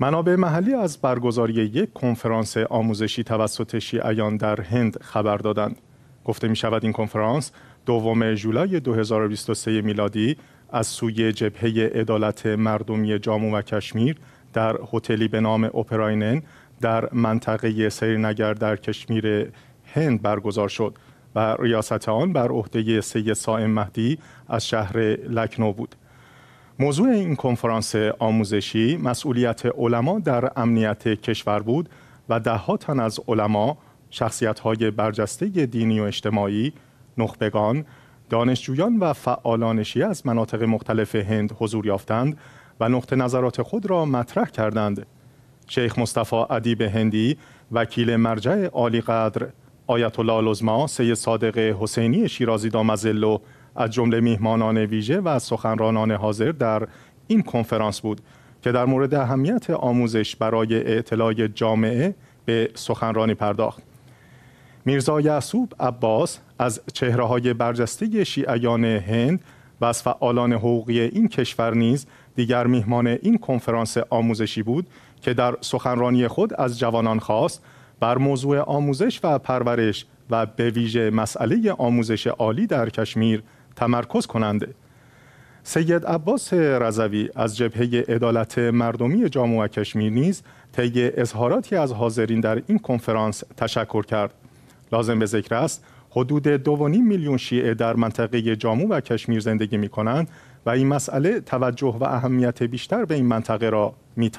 منابع محلی از برگزاری یک کنفرانس آموزشی توسط شیعیان در هند خبر دادند. گفته می شود این کنفرانس دوم جولای 2023 میلادی از سوی جبهه عدالت مردمی جامو و کشمیر در هتلی به نام اوپراینن در منطقه نگر در کشمیر هند برگزار شد و ریاست آن بر عهده سید سائم مهدی از شهر لکنو بود. موضوع این کنفرانس آموزشی مسئولیت علما در امنیت کشور بود و دهها تن از علما، شخصیت‌های برجسته دینی و اجتماعی، نخبگان، دانشجویان و فعالانشی از مناطق مختلف هند حضور یافتند و نقطه نظرات خود را مطرح کردند. شیخ مصطفی ادیب هندی، وکیل مرجع عالی قدر، آیت الله لزما، سید صادق حسینی شیرازی دامزلو از جمله میهمانان ویژه و سخنرانان حاضر در این کنفرانس بود که در مورد اهمیت آموزش برای اطلاع جامعه به سخنرانی پرداخت. میرزا یعصوب عباس از چهره های برجسته شیعیان هند و از فعالان حقوقی این کشور نیز دیگر میهمان این کنفرانس آموزشی بود که در سخنرانی خود از جوانان خواست بر موضوع آموزش و پرورش و به ویژه مسئله آموزش عالی در کشمیر تمرکز کننده سید عباس رضوی از جبهه عدالت مردمی جامعه کشمیر نیز طی اظهاراتی از حاضرین در این کنفرانس تشکر کرد لازم به ذکر است حدود نیم میلیون شیعه در منطقه جامو و کشمیر زندگی می کنند و این مسئله توجه و اهمیت بیشتر به این منطقه را می